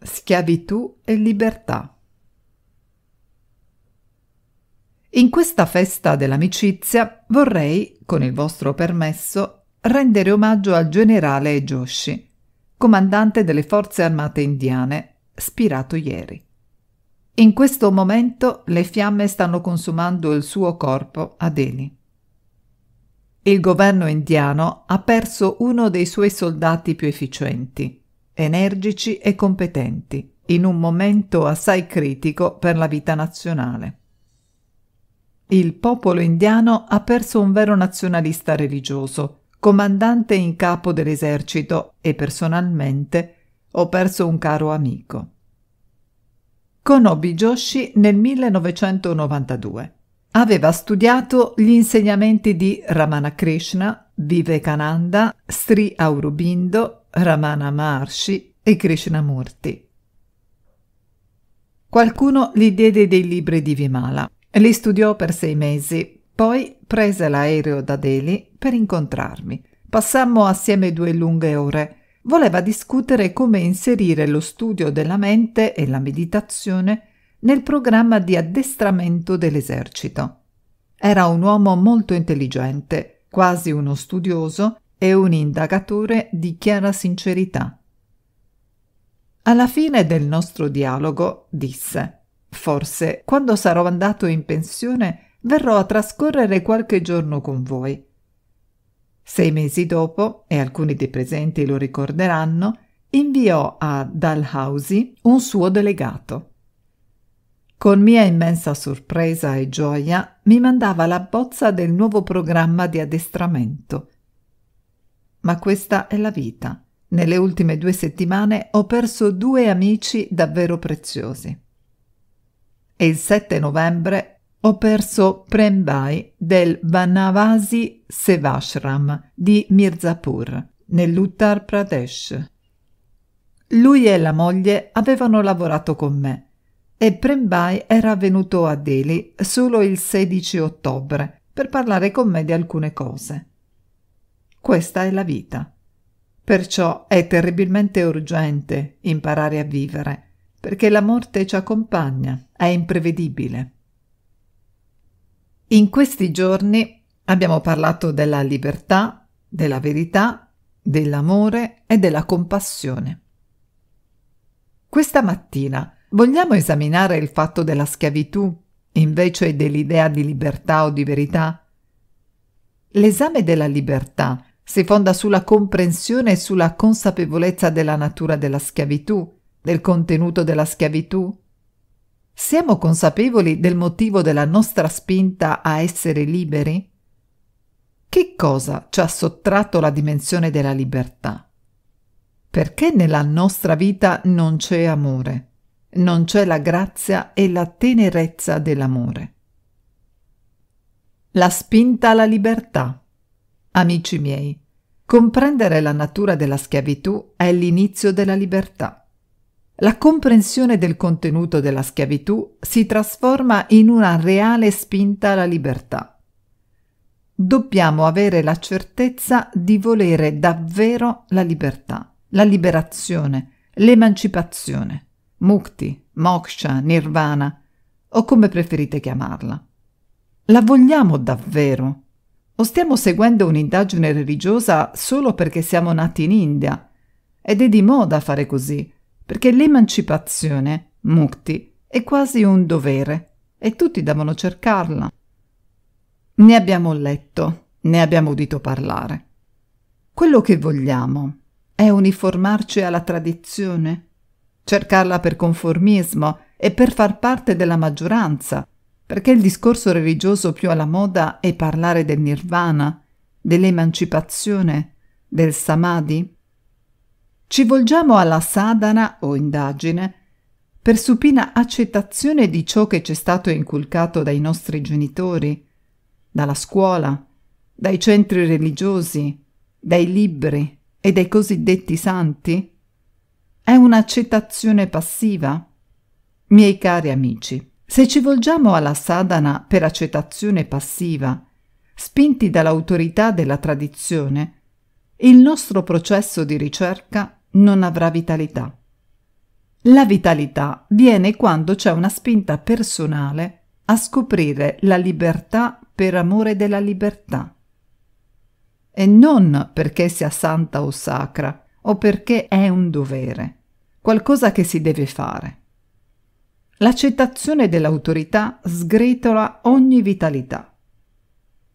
Schiavitù e libertà. In questa festa dell'amicizia vorrei, con il vostro permesso, rendere omaggio al generale Joshi, comandante delle forze armate indiane, spirato ieri. In questo momento le fiamme stanno consumando il suo corpo a Delhi. Il governo indiano ha perso uno dei suoi soldati più efficienti energici e competenti, in un momento assai critico per la vita nazionale. Il popolo indiano ha perso un vero nazionalista religioso, comandante in capo dell'esercito e personalmente ho perso un caro amico. Conobbi Joshi nel 1992. Aveva studiato gli insegnamenti di Ramana Krishna, Vivekananda, Sri Aurobindo Ramana Maharshi e Krishnamurti. Qualcuno gli diede dei libri di Vimala. Li studiò per sei mesi, poi prese l'aereo da Delhi per incontrarmi. Passammo assieme due lunghe ore. Voleva discutere come inserire lo studio della mente e la meditazione nel programma di addestramento dell'esercito. Era un uomo molto intelligente, quasi uno studioso, e un indagatore di chiara sincerità. Alla fine del nostro dialogo disse Forse, quando sarò andato in pensione, verrò a trascorrere qualche giorno con voi. Sei mesi dopo, e alcuni dei presenti lo ricorderanno, inviò a Dalhousie un suo delegato. Con mia immensa sorpresa e gioia mi mandava la bozza del nuovo programma di addestramento ma questa è la vita. Nelle ultime due settimane ho perso due amici davvero preziosi. E il 7 novembre ho perso Prembai del Vanavasi Sevashram di Mirzapur, nell'Uttar Pradesh. Lui e la moglie avevano lavorato con me e Prembai era venuto a Delhi solo il 16 ottobre per parlare con me di alcune cose. Questa è la vita. Perciò è terribilmente urgente imparare a vivere, perché la morte ci accompagna, è imprevedibile. In questi giorni abbiamo parlato della libertà, della verità, dell'amore e della compassione. Questa mattina vogliamo esaminare il fatto della schiavitù invece dell'idea di libertà o di verità? L'esame della libertà si fonda sulla comprensione e sulla consapevolezza della natura della schiavitù, del contenuto della schiavitù. Siamo consapevoli del motivo della nostra spinta a essere liberi? Che cosa ci ha sottratto la dimensione della libertà? Perché nella nostra vita non c'è amore, non c'è la grazia e la tenerezza dell'amore. La spinta alla libertà. Amici miei, comprendere la natura della schiavitù è l'inizio della libertà. La comprensione del contenuto della schiavitù si trasforma in una reale spinta alla libertà. Dobbiamo avere la certezza di volere davvero la libertà, la liberazione, l'emancipazione, mukti, moksha, nirvana o come preferite chiamarla. La vogliamo davvero? O stiamo seguendo un'indagine religiosa solo perché siamo nati in India? Ed è di moda fare così, perché l'emancipazione, mukti, è quasi un dovere e tutti devono cercarla. Ne abbiamo letto, ne abbiamo udito parlare. Quello che vogliamo è uniformarci alla tradizione, cercarla per conformismo e per far parte della maggioranza, perché il discorso religioso più alla moda è parlare del nirvana, dell'emancipazione, del samadhi? Ci volgiamo alla sadhana o indagine per supina accettazione di ciò che ci è stato inculcato dai nostri genitori, dalla scuola, dai centri religiosi, dai libri e dai cosiddetti santi? È un'accettazione passiva? Miei cari amici, se ci volgiamo alla sadhana per accettazione passiva, spinti dall'autorità della tradizione, il nostro processo di ricerca non avrà vitalità. La vitalità viene quando c'è una spinta personale a scoprire la libertà per amore della libertà e non perché sia santa o sacra o perché è un dovere, qualcosa che si deve fare. L'accettazione dell'autorità sgretola ogni vitalità.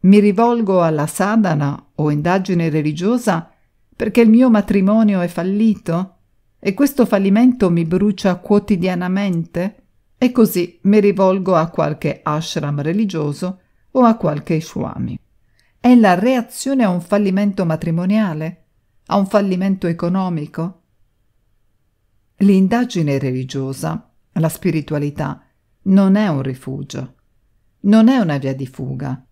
Mi rivolgo alla sadhana o indagine religiosa perché il mio matrimonio è fallito e questo fallimento mi brucia quotidianamente? E così mi rivolgo a qualche ashram religioso o a qualche swami. È la reazione a un fallimento matrimoniale, a un fallimento economico? L'indagine religiosa la spiritualità non è un rifugio, non è una via di fuga,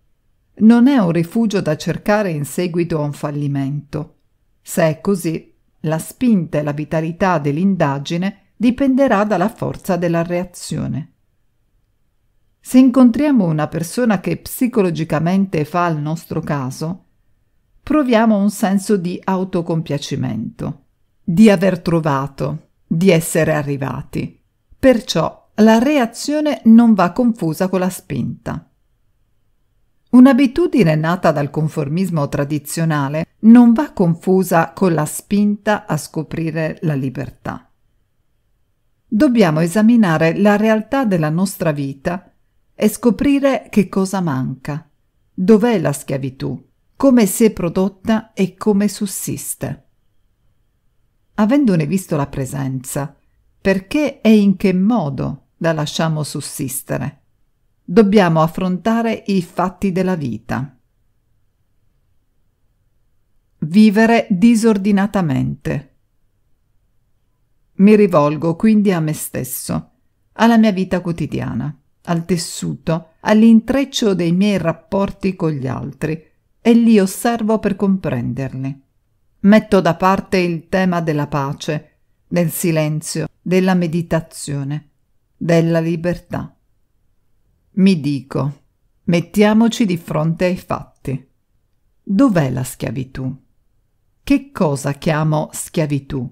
non è un rifugio da cercare in seguito a un fallimento. Se è così, la spinta e la vitalità dell'indagine dipenderà dalla forza della reazione. Se incontriamo una persona che psicologicamente fa il nostro caso, proviamo un senso di autocompiacimento, di aver trovato, di essere arrivati. Perciò la reazione non va confusa con la spinta. Un'abitudine nata dal conformismo tradizionale non va confusa con la spinta a scoprire la libertà. Dobbiamo esaminare la realtà della nostra vita e scoprire che cosa manca, dov'è la schiavitù, come si è prodotta e come sussiste. Avendone visto la presenza, perché e in che modo la lasciamo sussistere. Dobbiamo affrontare i fatti della vita. Vivere disordinatamente. Mi rivolgo quindi a me stesso, alla mia vita quotidiana, al tessuto, all'intreccio dei miei rapporti con gli altri e li osservo per comprenderli. Metto da parte il tema della pace, del silenzio, della meditazione, della libertà. Mi dico, mettiamoci di fronte ai fatti. Dov'è la schiavitù? Che cosa chiamo schiavitù?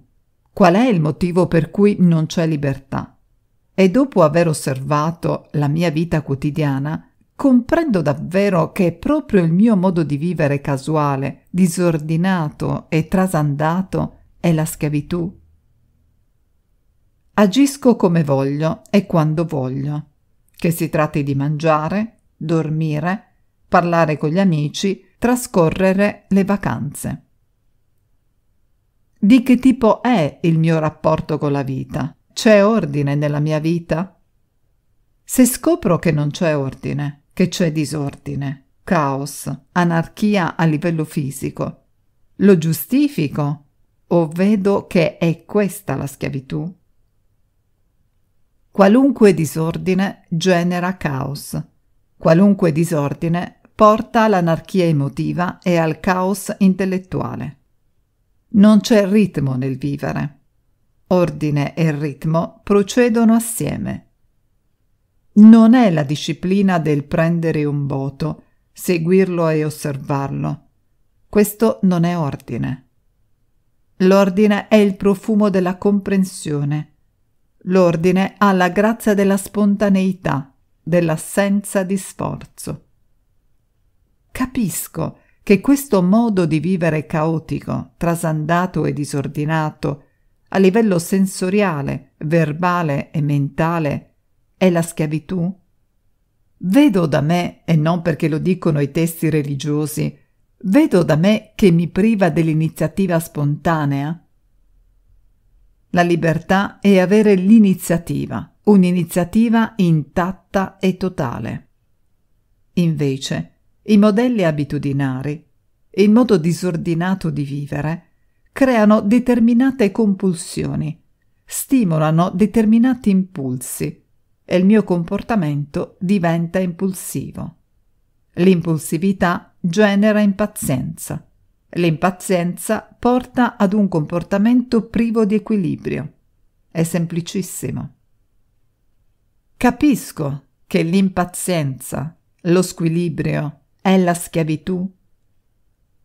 Qual è il motivo per cui non c'è libertà? E dopo aver osservato la mia vita quotidiana, comprendo davvero che proprio il mio modo di vivere casuale, disordinato e trasandato è la schiavitù Agisco come voglio e quando voglio, che si tratti di mangiare, dormire, parlare con gli amici, trascorrere le vacanze. Di che tipo è il mio rapporto con la vita? C'è ordine nella mia vita? Se scopro che non c'è ordine, che c'è disordine, caos, anarchia a livello fisico, lo giustifico o vedo che è questa la schiavitù? Qualunque disordine genera caos. Qualunque disordine porta all'anarchia emotiva e al caos intellettuale. Non c'è ritmo nel vivere. Ordine e ritmo procedono assieme. Non è la disciplina del prendere un voto, seguirlo e osservarlo. Questo non è ordine. L'ordine è il profumo della comprensione, L'ordine ha la grazia della spontaneità, dell'assenza di sforzo. Capisco che questo modo di vivere caotico, trasandato e disordinato, a livello sensoriale, verbale e mentale, è la schiavitù? Vedo da me, e non perché lo dicono i testi religiosi, vedo da me che mi priva dell'iniziativa spontanea? La libertà è avere l'iniziativa, un'iniziativa intatta e totale. Invece, i modelli abitudinari e il modo disordinato di vivere creano determinate compulsioni, stimolano determinati impulsi e il mio comportamento diventa impulsivo. L'impulsività genera impazienza L'impazienza porta ad un comportamento privo di equilibrio. È semplicissimo. Capisco che l'impazienza, lo squilibrio, è la schiavitù?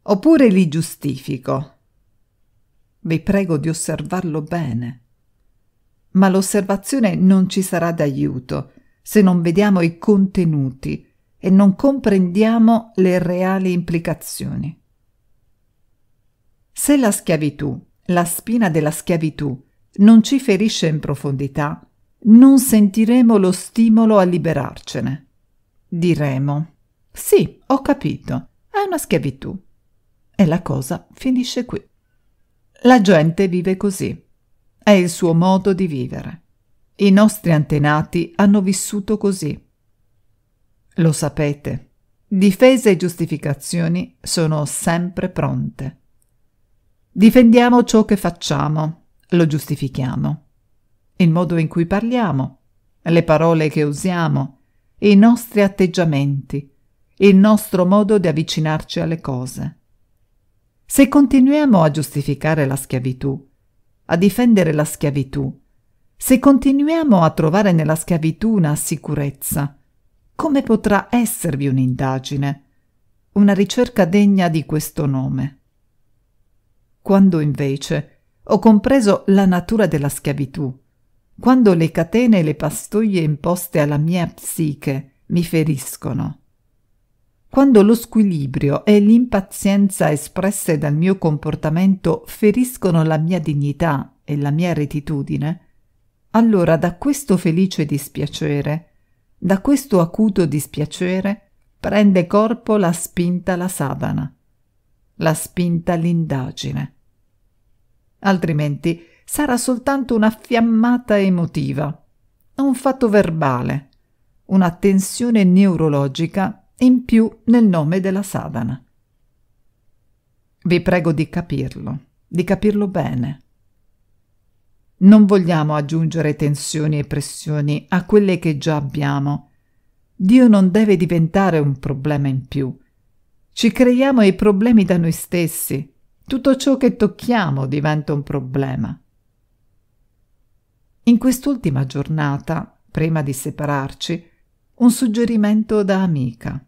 Oppure li giustifico? Vi prego di osservarlo bene. Ma l'osservazione non ci sarà d'aiuto se non vediamo i contenuti e non comprendiamo le reali implicazioni. Se la schiavitù, la spina della schiavitù, non ci ferisce in profondità, non sentiremo lo stimolo a liberarcene. Diremo, sì, ho capito, è una schiavitù. E la cosa finisce qui. La gente vive così. È il suo modo di vivere. I nostri antenati hanno vissuto così. Lo sapete, difese e giustificazioni sono sempre pronte. Difendiamo ciò che facciamo, lo giustifichiamo, il modo in cui parliamo, le parole che usiamo, i nostri atteggiamenti, il nostro modo di avvicinarci alle cose. Se continuiamo a giustificare la schiavitù, a difendere la schiavitù, se continuiamo a trovare nella schiavitù una sicurezza, come potrà esservi un'indagine, una ricerca degna di questo nome? quando invece ho compreso la natura della schiavitù, quando le catene e le pastoie imposte alla mia psiche mi feriscono, quando lo squilibrio e l'impazienza espresse dal mio comportamento feriscono la mia dignità e la mia retitudine, allora da questo felice dispiacere, da questo acuto dispiacere, prende corpo la spinta la sabana, la spinta l'indagine altrimenti sarà soltanto una fiammata emotiva, un fatto verbale, una tensione neurologica in più nel nome della sadhana. Vi prego di capirlo, di capirlo bene. Non vogliamo aggiungere tensioni e pressioni a quelle che già abbiamo. Dio non deve diventare un problema in più. Ci creiamo i problemi da noi stessi tutto ciò che tocchiamo diventa un problema. In quest'ultima giornata, prima di separarci, un suggerimento da amica.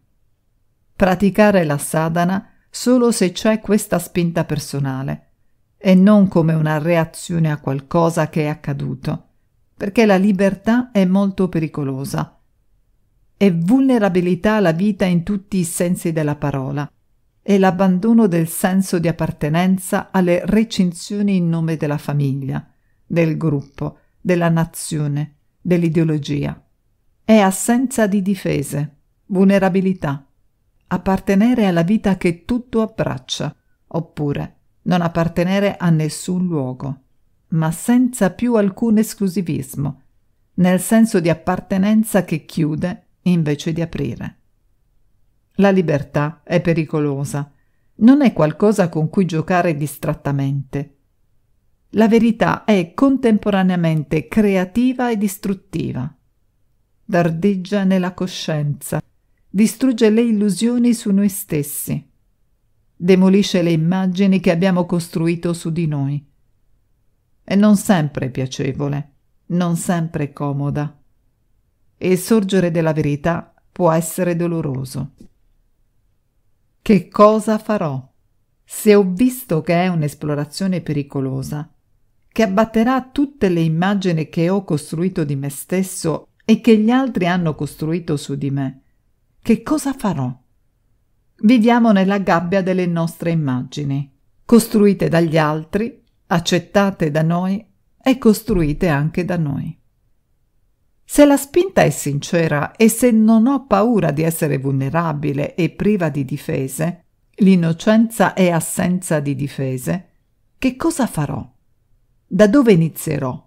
Praticare la sadhana solo se c'è questa spinta personale e non come una reazione a qualcosa che è accaduto, perché la libertà è molto pericolosa. È vulnerabilità alla vita in tutti i sensi della parola e l'abbandono del senso di appartenenza alle recinzioni in nome della famiglia, del gruppo, della nazione, dell'ideologia. È assenza di difese, vulnerabilità, appartenere alla vita che tutto abbraccia, oppure non appartenere a nessun luogo, ma senza più alcun esclusivismo, nel senso di appartenenza che chiude invece di aprire. La libertà è pericolosa, non è qualcosa con cui giocare distrattamente. La verità è contemporaneamente creativa e distruttiva. Dardeggia nella coscienza, distrugge le illusioni su noi stessi, demolisce le immagini che abbiamo costruito su di noi. È non sempre piacevole, non sempre comoda. E il sorgere della verità può essere doloroso. Che cosa farò? Se ho visto che è un'esplorazione pericolosa, che abbatterà tutte le immagini che ho costruito di me stesso e che gli altri hanno costruito su di me, che cosa farò? Viviamo nella gabbia delle nostre immagini, costruite dagli altri, accettate da noi e costruite anche da noi. Se la spinta è sincera e se non ho paura di essere vulnerabile e priva di difese, l'innocenza è assenza di difese, che cosa farò? Da dove inizierò?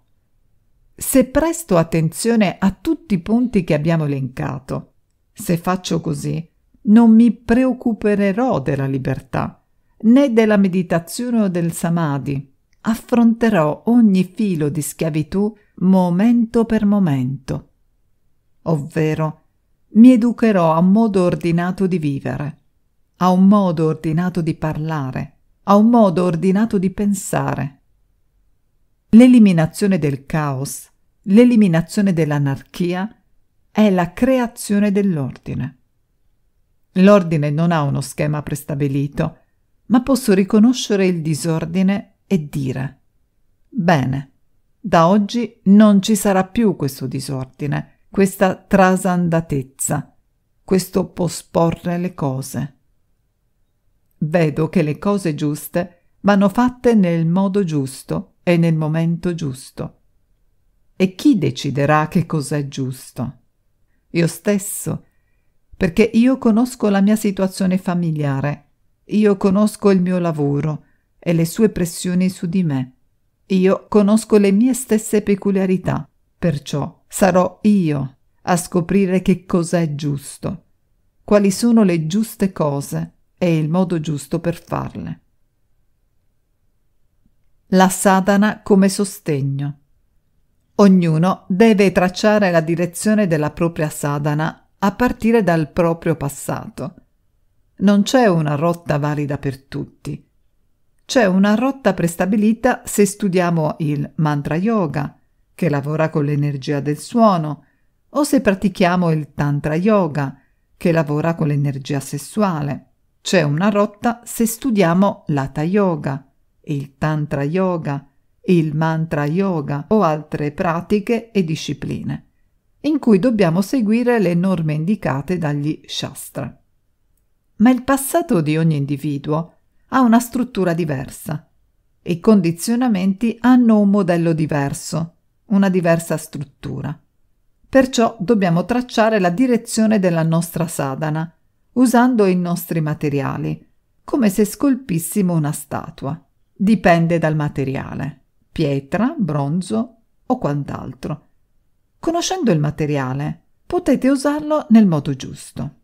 Se presto attenzione a tutti i punti che abbiamo elencato, se faccio così, non mi preoccuperò della libertà, né della meditazione o del samadhi. Affronterò ogni filo di schiavitù momento per momento, ovvero mi educherò a un modo ordinato di vivere, a un modo ordinato di parlare, a un modo ordinato di pensare. L'eliminazione del caos, l'eliminazione dell'anarchia è la creazione dell'ordine. L'ordine non ha uno schema prestabilito, ma posso riconoscere il disordine e dire bene da oggi non ci sarà più questo disordine, questa trasandatezza, questo posporre le cose. Vedo che le cose giuste vanno fatte nel modo giusto e nel momento giusto. E chi deciderà che cos'è giusto? Io stesso, perché io conosco la mia situazione familiare, io conosco il mio lavoro e le sue pressioni su di me. Io conosco le mie stesse peculiarità, perciò sarò io a scoprire che cos'è giusto, quali sono le giuste cose e il modo giusto per farle. La sadhana come sostegno. Ognuno deve tracciare la direzione della propria sadhana a partire dal proprio passato. Non c'è una rotta valida per tutti. C'è una rotta prestabilita se studiamo il mantra yoga, che lavora con l'energia del suono, o se pratichiamo il tantra yoga, che lavora con l'energia sessuale. C'è una rotta se studiamo l'ata yoga, il tantra yoga, il mantra yoga o altre pratiche e discipline, in cui dobbiamo seguire le norme indicate dagli shastra. Ma il passato di ogni individuo ha una struttura diversa. I condizionamenti hanno un modello diverso, una diversa struttura. Perciò dobbiamo tracciare la direzione della nostra sadhana, usando i nostri materiali, come se scolpissimo una statua. Dipende dal materiale, pietra, bronzo o quant'altro. Conoscendo il materiale, potete usarlo nel modo giusto.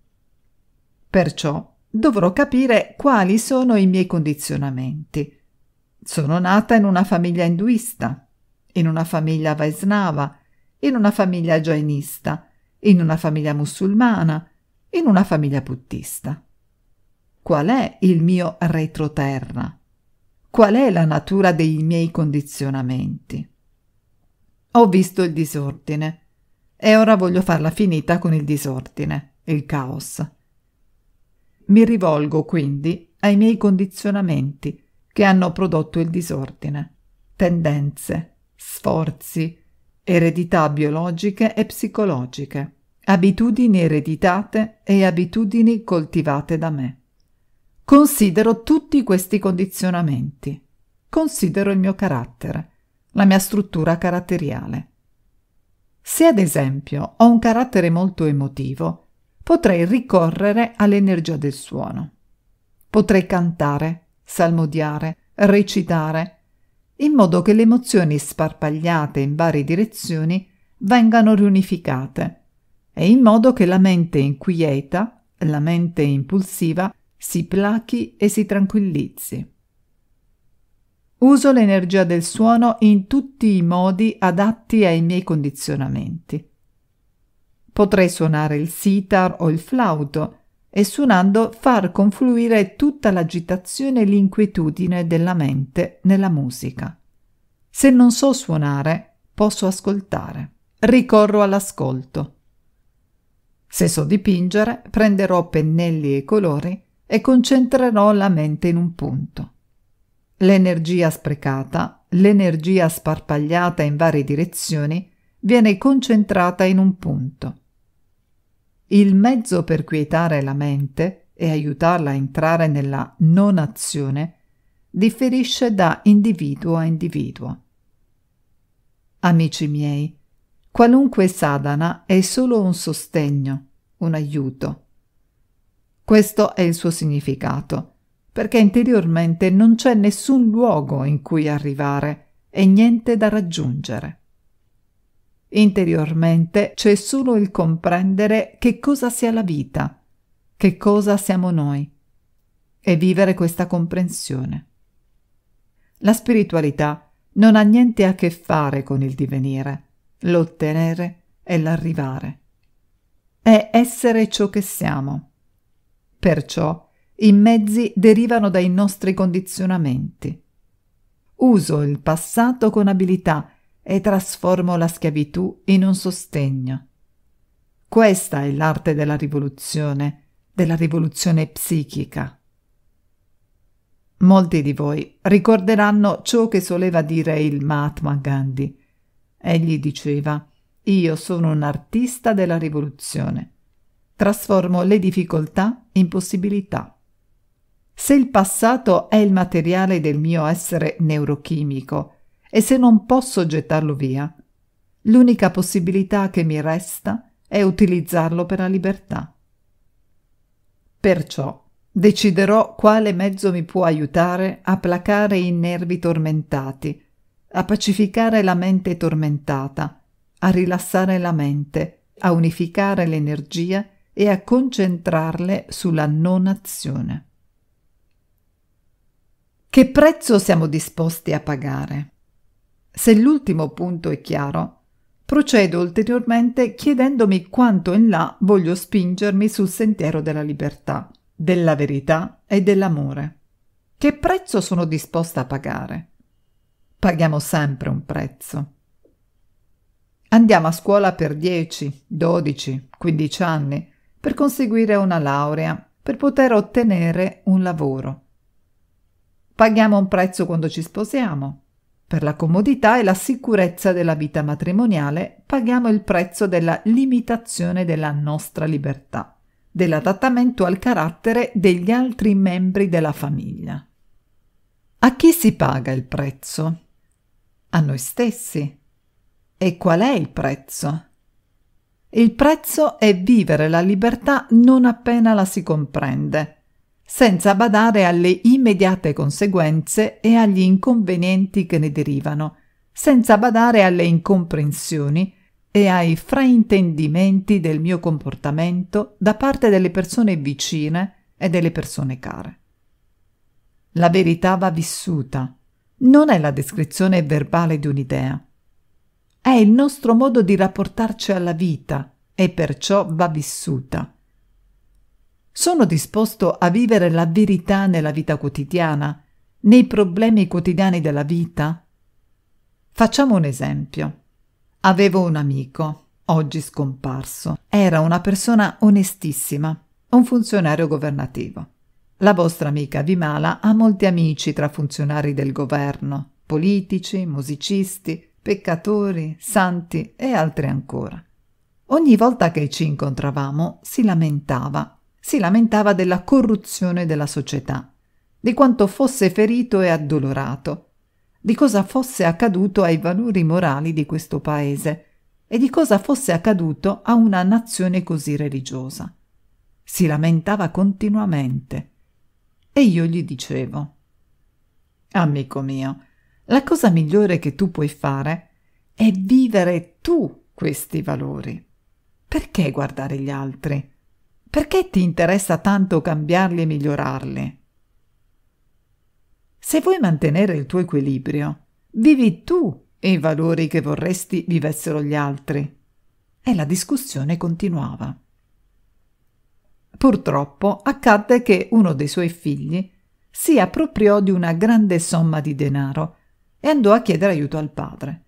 Perciò dovrò capire quali sono i miei condizionamenti. Sono nata in una famiglia induista, in una famiglia vaisnava, in una famiglia jainista, in una famiglia musulmana, in una famiglia buddista. Qual è il mio retroterra? Qual è la natura dei miei condizionamenti? Ho visto il disordine e ora voglio farla finita con il disordine, il caos. Mi rivolgo quindi ai miei condizionamenti che hanno prodotto il disordine, tendenze, sforzi, eredità biologiche e psicologiche, abitudini ereditate e abitudini coltivate da me. Considero tutti questi condizionamenti, considero il mio carattere, la mia struttura caratteriale. Se ad esempio ho un carattere molto emotivo, potrei ricorrere all'energia del suono. Potrei cantare, salmodiare, recitare, in modo che le emozioni sparpagliate in varie direzioni vengano riunificate e in modo che la mente inquieta, la mente impulsiva, si plachi e si tranquillizzi. Uso l'energia del suono in tutti i modi adatti ai miei condizionamenti. Potrei suonare il sitar o il flauto e suonando far confluire tutta l'agitazione e l'inquietudine della mente nella musica. Se non so suonare, posso ascoltare. Ricorro all'ascolto. Se so dipingere, prenderò pennelli e colori e concentrerò la mente in un punto. L'energia sprecata, l'energia sparpagliata in varie direzioni, viene concentrata in un punto. Il mezzo per quietare la mente e aiutarla a entrare nella non azione differisce da individuo a individuo. Amici miei, qualunque sadhana è solo un sostegno, un aiuto. Questo è il suo significato, perché interiormente non c'è nessun luogo in cui arrivare e niente da raggiungere. Interiormente c'è solo il comprendere che cosa sia la vita, che cosa siamo noi e vivere questa comprensione. La spiritualità non ha niente a che fare con il divenire, l'ottenere e l'arrivare. È essere ciò che siamo. Perciò i mezzi derivano dai nostri condizionamenti. Uso il passato con abilità e trasformo la schiavitù in un sostegno. Questa è l'arte della rivoluzione, della rivoluzione psichica. Molti di voi ricorderanno ciò che soleva dire il Mahatma Gandhi. Egli diceva Io sono un artista della rivoluzione. Trasformo le difficoltà in possibilità. Se il passato è il materiale del mio essere neurochimico, e se non posso gettarlo via, l'unica possibilità che mi resta è utilizzarlo per la libertà. Perciò deciderò quale mezzo mi può aiutare a placare i nervi tormentati, a pacificare la mente tormentata, a rilassare la mente, a unificare l'energia e a concentrarle sulla non azione. Che prezzo siamo disposti a pagare? Se l'ultimo punto è chiaro, procedo ulteriormente chiedendomi quanto in là voglio spingermi sul sentiero della libertà, della verità e dell'amore. Che prezzo sono disposta a pagare? Paghiamo sempre un prezzo. Andiamo a scuola per 10, 12, 15 anni per conseguire una laurea, per poter ottenere un lavoro. Paghiamo un prezzo quando ci sposiamo, per la comodità e la sicurezza della vita matrimoniale paghiamo il prezzo della limitazione della nostra libertà, dell'adattamento al carattere degli altri membri della famiglia. A chi si paga il prezzo? A noi stessi. E qual è il prezzo? Il prezzo è vivere la libertà non appena la si comprende senza badare alle immediate conseguenze e agli inconvenienti che ne derivano, senza badare alle incomprensioni e ai fraintendimenti del mio comportamento da parte delle persone vicine e delle persone care. La verità va vissuta, non è la descrizione verbale di un'idea. È il nostro modo di rapportarci alla vita e perciò va vissuta. Sono disposto a vivere la verità nella vita quotidiana, nei problemi quotidiani della vita? Facciamo un esempio. Avevo un amico, oggi scomparso. Era una persona onestissima, un funzionario governativo. La vostra amica Vimala ha molti amici tra funzionari del governo, politici, musicisti, peccatori, santi e altri ancora. Ogni volta che ci incontravamo si lamentava si lamentava della corruzione della società, di quanto fosse ferito e addolorato, di cosa fosse accaduto ai valori morali di questo paese e di cosa fosse accaduto a una nazione così religiosa. Si lamentava continuamente e io gli dicevo Amico mio, la cosa migliore che tu puoi fare è vivere tu questi valori. Perché guardare gli altri? Perché ti interessa tanto cambiarli e migliorarli? Se vuoi mantenere il tuo equilibrio, vivi tu e i valori che vorresti vivessero gli altri. E la discussione continuava. Purtroppo accadde che uno dei suoi figli si appropriò di una grande somma di denaro e andò a chiedere aiuto al padre.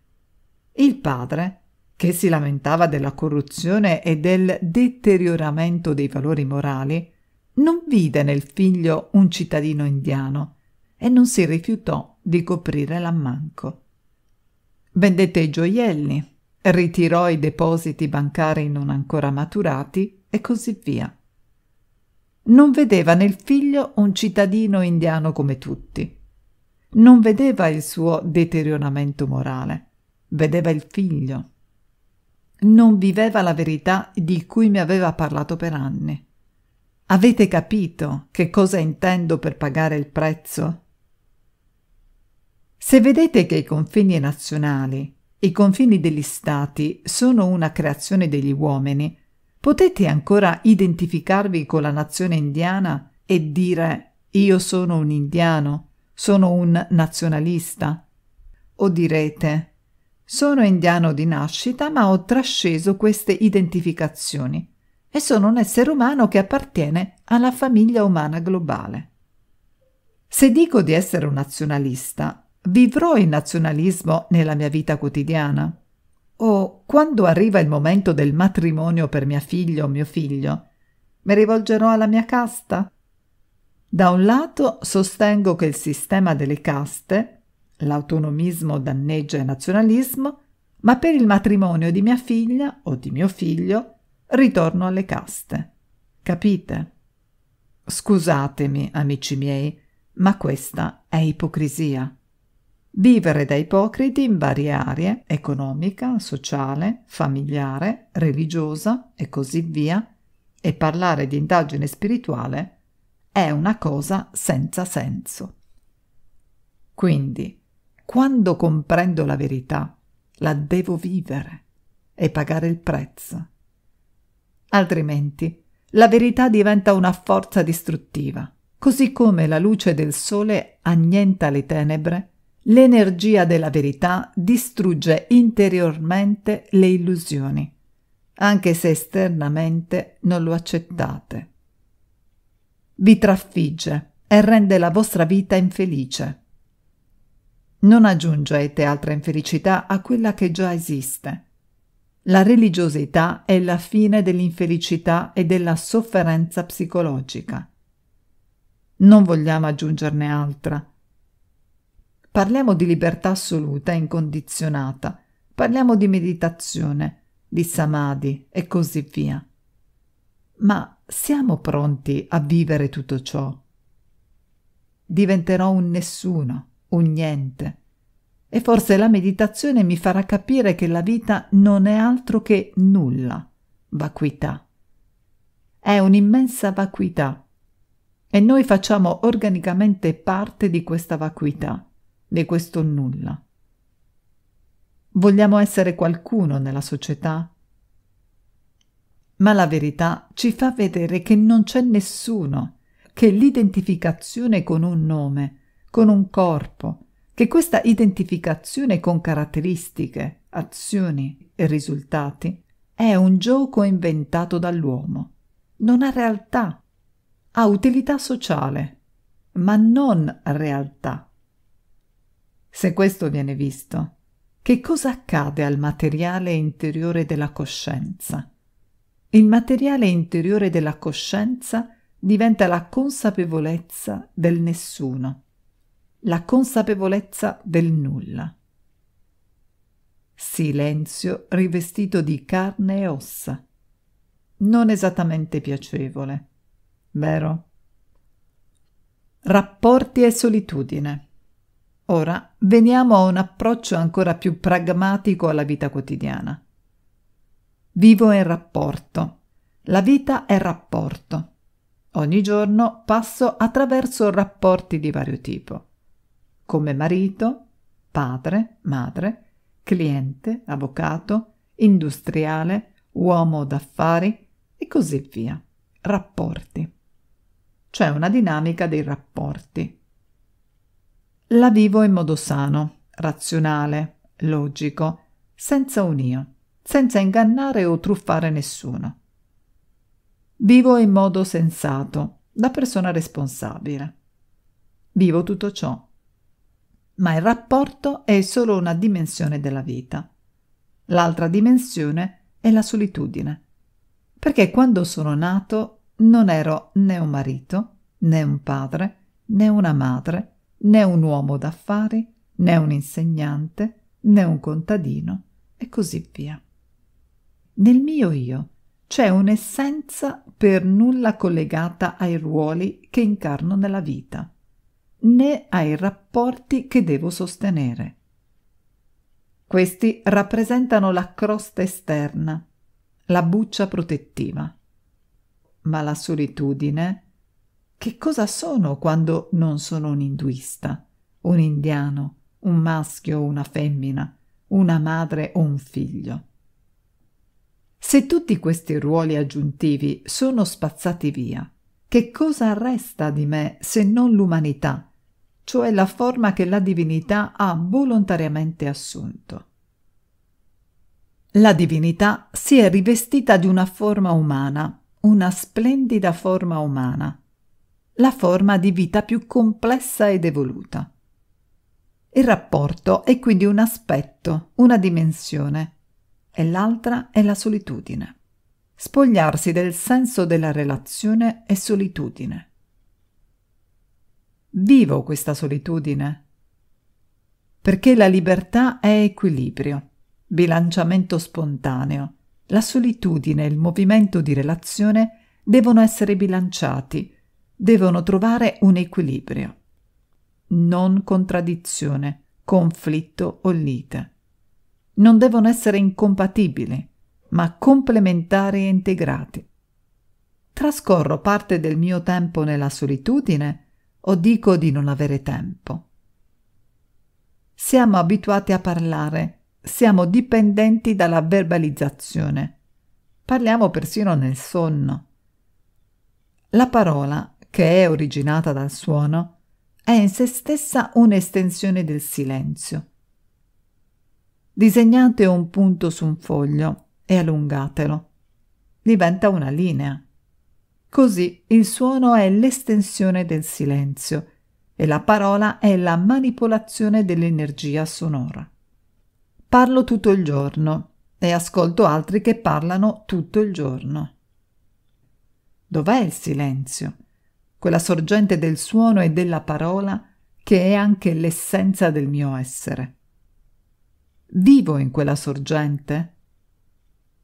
Il padre che si lamentava della corruzione e del deterioramento dei valori morali, non vide nel figlio un cittadino indiano e non si rifiutò di coprire l'ammanco. Vendette i gioielli, ritirò i depositi bancari non ancora maturati e così via. Non vedeva nel figlio un cittadino indiano come tutti. Non vedeva il suo deterioramento morale, vedeva il figlio non viveva la verità di cui mi aveva parlato per anni. Avete capito che cosa intendo per pagare il prezzo? Se vedete che i confini nazionali, i confini degli stati sono una creazione degli uomini, potete ancora identificarvi con la nazione indiana e dire io sono un indiano, sono un nazionalista? O direte sono indiano di nascita, ma ho trasceso queste identificazioni e sono un essere umano che appartiene alla famiglia umana globale. Se dico di essere un nazionalista, vivrò il nazionalismo nella mia vita quotidiana? O quando arriva il momento del matrimonio per mia figlia o mio figlio, mi rivolgerò alla mia casta? Da un lato sostengo che il sistema delle caste l'autonomismo danneggia il nazionalismo, ma per il matrimonio di mia figlia o di mio figlio ritorno alle caste. Capite? Scusatemi, amici miei, ma questa è ipocrisia. Vivere da ipocriti in varie aree, economica, sociale, familiare, religiosa e così via, e parlare di indagine spirituale è una cosa senza senso. Quindi, quando comprendo la verità, la devo vivere e pagare il prezzo. Altrimenti, la verità diventa una forza distruttiva. Così come la luce del sole annienta le tenebre, l'energia della verità distrugge interiormente le illusioni, anche se esternamente non lo accettate. Vi traffigge e rende la vostra vita infelice. Non aggiungete altra infelicità a quella che già esiste. La religiosità è la fine dell'infelicità e della sofferenza psicologica. Non vogliamo aggiungerne altra. Parliamo di libertà assoluta e incondizionata, parliamo di meditazione, di samadhi e così via. Ma siamo pronti a vivere tutto ciò? Diventerò un nessuno un niente. E forse la meditazione mi farà capire che la vita non è altro che nulla, vacuità. È un'immensa vacuità. E noi facciamo organicamente parte di questa vacuità, di questo nulla. Vogliamo essere qualcuno nella società? Ma la verità ci fa vedere che non c'è nessuno, che l'identificazione con un nome, con un corpo, che questa identificazione con caratteristiche, azioni e risultati è un gioco inventato dall'uomo. Non ha realtà, ha utilità sociale, ma non realtà. Se questo viene visto, che cosa accade al materiale interiore della coscienza? Il materiale interiore della coscienza diventa la consapevolezza del nessuno la consapevolezza del nulla. Silenzio rivestito di carne e ossa. Non esattamente piacevole, vero? Rapporti e solitudine. Ora veniamo a un approccio ancora più pragmatico alla vita quotidiana. Vivo in rapporto. La vita è rapporto. Ogni giorno passo attraverso rapporti di vario tipo come marito, padre, madre, cliente, avvocato, industriale, uomo d'affari e così via. Rapporti. C'è una dinamica dei rapporti. La vivo in modo sano, razionale, logico, senza un io, senza ingannare o truffare nessuno. Vivo in modo sensato, da persona responsabile. Vivo tutto ciò ma il rapporto è solo una dimensione della vita. L'altra dimensione è la solitudine. Perché quando sono nato non ero né un marito, né un padre, né una madre, né un uomo d'affari, né un insegnante, né un contadino, e così via. Nel mio io c'è un'essenza per nulla collegata ai ruoli che incarno nella vita né ai rapporti che devo sostenere. Questi rappresentano la crosta esterna, la buccia protettiva. Ma la solitudine? Che cosa sono quando non sono un induista, un indiano, un maschio o una femmina, una madre o un figlio? Se tutti questi ruoli aggiuntivi sono spazzati via, che cosa resta di me se non l'umanità cioè la forma che la divinità ha volontariamente assunto. La divinità si è rivestita di una forma umana, una splendida forma umana, la forma di vita più complessa ed evoluta. Il rapporto è quindi un aspetto, una dimensione, e l'altra è la solitudine. Spogliarsi del senso della relazione è solitudine. Vivo questa solitudine. Perché la libertà è equilibrio, bilanciamento spontaneo. La solitudine e il movimento di relazione devono essere bilanciati, devono trovare un equilibrio. Non contraddizione, conflitto o lite. Non devono essere incompatibili, ma complementari e integrati. Trascorro parte del mio tempo nella solitudine o dico di non avere tempo. Siamo abituati a parlare, siamo dipendenti dalla verbalizzazione. Parliamo persino nel sonno. La parola, che è originata dal suono, è in se stessa un'estensione del silenzio. Disegnate un punto su un foglio e allungatelo. Diventa una linea. Così il suono è l'estensione del silenzio e la parola è la manipolazione dell'energia sonora. Parlo tutto il giorno e ascolto altri che parlano tutto il giorno. Dov'è il silenzio? Quella sorgente del suono e della parola che è anche l'essenza del mio essere. Vivo in quella sorgente?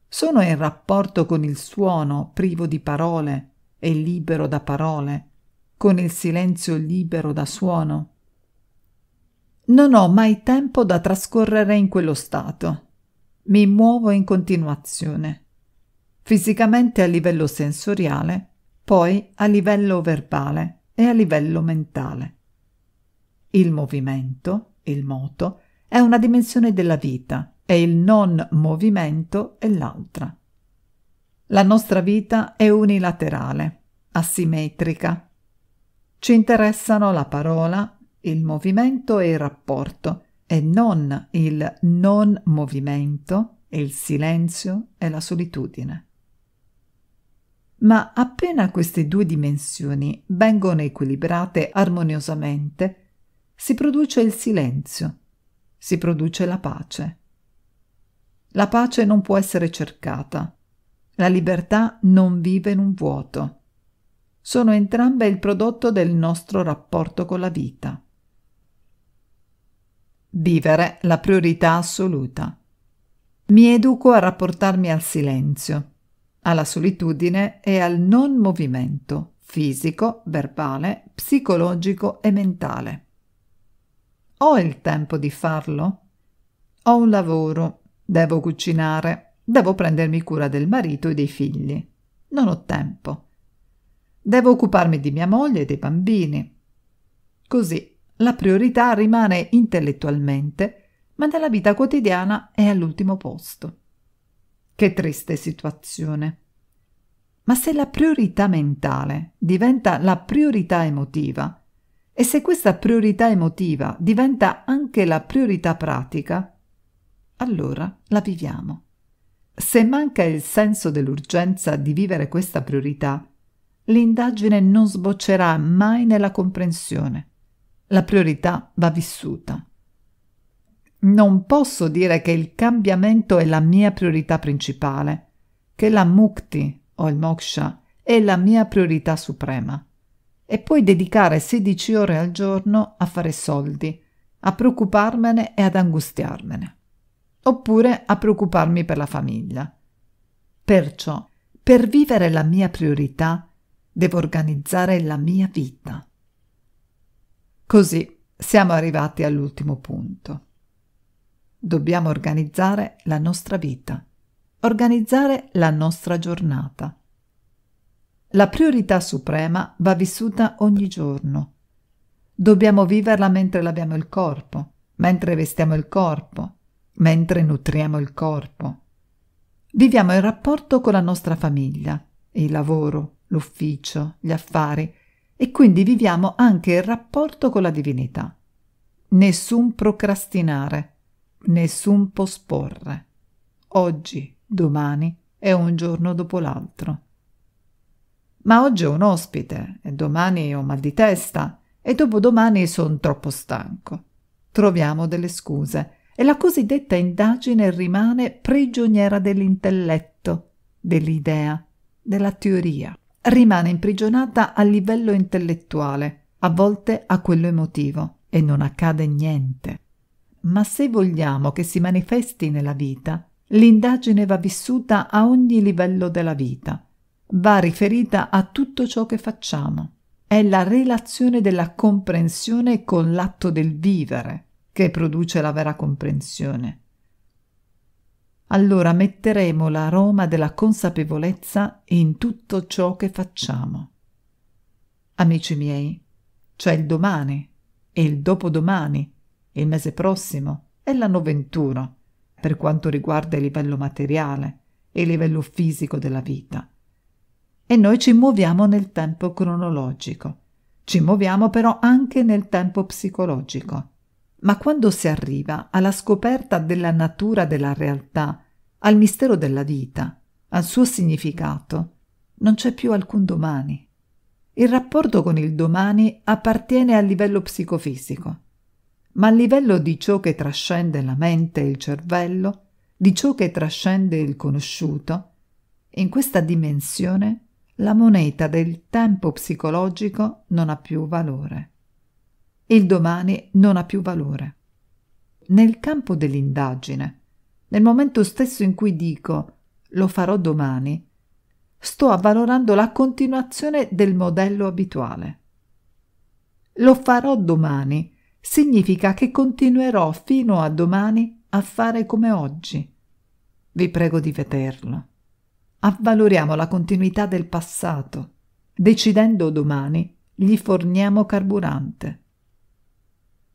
Sono in rapporto con il suono privo di parole, e libero da parole, con il silenzio libero da suono. Non ho mai tempo da trascorrere in quello stato. Mi muovo in continuazione, fisicamente a livello sensoriale, poi a livello verbale e a livello mentale. Il movimento, il moto, è una dimensione della vita e il non movimento è l'altra. La nostra vita è unilaterale, asimmetrica. Ci interessano la parola, il movimento e il rapporto, e non il non movimento, il silenzio e la solitudine. Ma appena queste due dimensioni vengono equilibrate armoniosamente, si produce il silenzio, si produce la pace. La pace non può essere cercata, la libertà non vive in un vuoto. Sono entrambe il prodotto del nostro rapporto con la vita. Vivere la priorità assoluta. Mi educo a rapportarmi al silenzio, alla solitudine e al non movimento fisico, verbale, psicologico e mentale. Ho il tempo di farlo? Ho un lavoro, devo cucinare, Devo prendermi cura del marito e dei figli. Non ho tempo. Devo occuparmi di mia moglie e dei bambini. Così la priorità rimane intellettualmente, ma nella vita quotidiana è all'ultimo posto. Che triste situazione. Ma se la priorità mentale diventa la priorità emotiva, e se questa priorità emotiva diventa anche la priorità pratica, allora la viviamo. Se manca il senso dell'urgenza di vivere questa priorità, l'indagine non sboccerà mai nella comprensione. La priorità va vissuta. Non posso dire che il cambiamento è la mia priorità principale, che la mukti o il moksha è la mia priorità suprema. E poi dedicare 16 ore al giorno a fare soldi, a preoccuparmene e ad angustiarmene oppure a preoccuparmi per la famiglia. Perciò, per vivere la mia priorità, devo organizzare la mia vita. Così siamo arrivati all'ultimo punto. Dobbiamo organizzare la nostra vita, organizzare la nostra giornata. La priorità suprema va vissuta ogni giorno. Dobbiamo viverla mentre laviamo il corpo, mentre vestiamo il corpo, mentre nutriamo il corpo. Viviamo il rapporto con la nostra famiglia, il lavoro, l'ufficio, gli affari e quindi viviamo anche il rapporto con la divinità. Nessun procrastinare, nessun posporre. Oggi, domani e un giorno dopo l'altro. Ma oggi ho un ospite e domani ho mal di testa e dopodomani sono troppo stanco. Troviamo delle scuse e la cosiddetta indagine rimane prigioniera dell'intelletto, dell'idea, della teoria. Rimane imprigionata a livello intellettuale, a volte a quello emotivo, e non accade niente. Ma se vogliamo che si manifesti nella vita, l'indagine va vissuta a ogni livello della vita, va riferita a tutto ciò che facciamo. È la relazione della comprensione con l'atto del vivere, che produce la vera comprensione. Allora metteremo l'aroma della consapevolezza in tutto ciò che facciamo. Amici miei, c'è il domani e il dopodomani, il mese prossimo e l'anno 21, per quanto riguarda il livello materiale e il livello fisico della vita. E noi ci muoviamo nel tempo cronologico, ci muoviamo però anche nel tempo psicologico ma quando si arriva alla scoperta della natura della realtà, al mistero della vita, al suo significato, non c'è più alcun domani. Il rapporto con il domani appartiene a livello psicofisico, ma a livello di ciò che trascende la mente e il cervello, di ciò che trascende il conosciuto, in questa dimensione la moneta del tempo psicologico non ha più valore il domani non ha più valore. Nel campo dell'indagine, nel momento stesso in cui dico lo farò domani, sto avvalorando la continuazione del modello abituale. Lo farò domani significa che continuerò fino a domani a fare come oggi. Vi prego di vederlo. Avvaloriamo la continuità del passato. Decidendo domani, gli forniamo carburante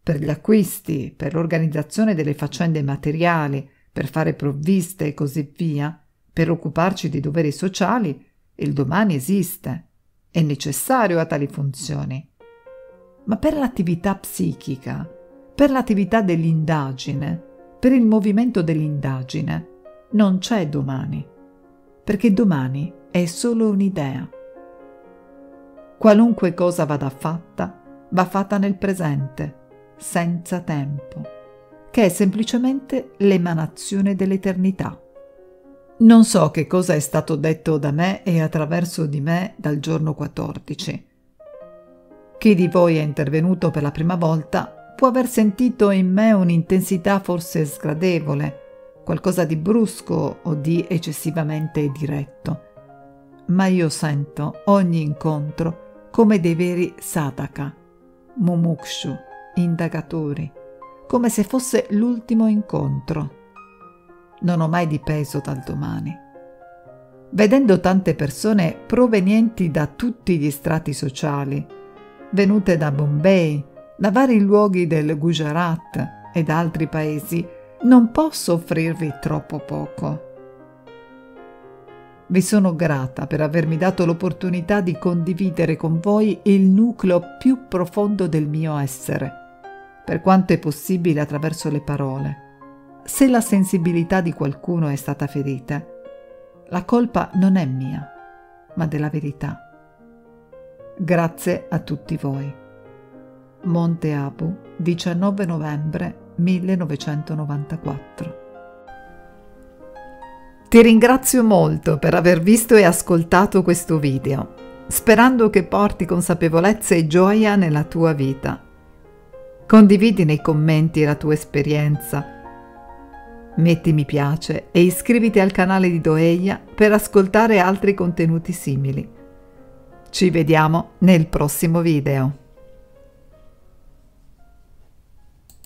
per gli acquisti, per l'organizzazione delle faccende materiali, per fare provviste e così via, per occuparci di doveri sociali, il domani esiste, è necessario a tali funzioni. Ma per l'attività psichica, per l'attività dell'indagine, per il movimento dell'indagine, non c'è domani, perché domani è solo un'idea. Qualunque cosa vada fatta, va fatta nel presente senza tempo, che è semplicemente l'emanazione dell'eternità. Non so che cosa è stato detto da me e attraverso di me dal giorno 14. Chi di voi è intervenuto per la prima volta può aver sentito in me un'intensità forse sgradevole, qualcosa di brusco o di eccessivamente diretto. Ma io sento ogni incontro come dei veri sataka, mumukshu, indagatori, come se fosse l'ultimo incontro. Non ho mai dipeso dal domani. Vedendo tante persone provenienti da tutti gli strati sociali, venute da Bombay, da vari luoghi del Gujarat e da altri paesi, non posso offrirvi troppo poco. Vi sono grata per avermi dato l'opportunità di condividere con voi il nucleo più profondo del mio essere per quanto è possibile attraverso le parole. Se la sensibilità di qualcuno è stata ferita, la colpa non è mia, ma della verità. Grazie a tutti voi. Monte Abu, 19 novembre 1994. Ti ringrazio molto per aver visto e ascoltato questo video, sperando che porti consapevolezza e gioia nella tua vita Condividi nei commenti la tua esperienza. Metti mi piace e iscriviti al canale di Doeia per ascoltare altri contenuti simili. Ci vediamo nel prossimo video.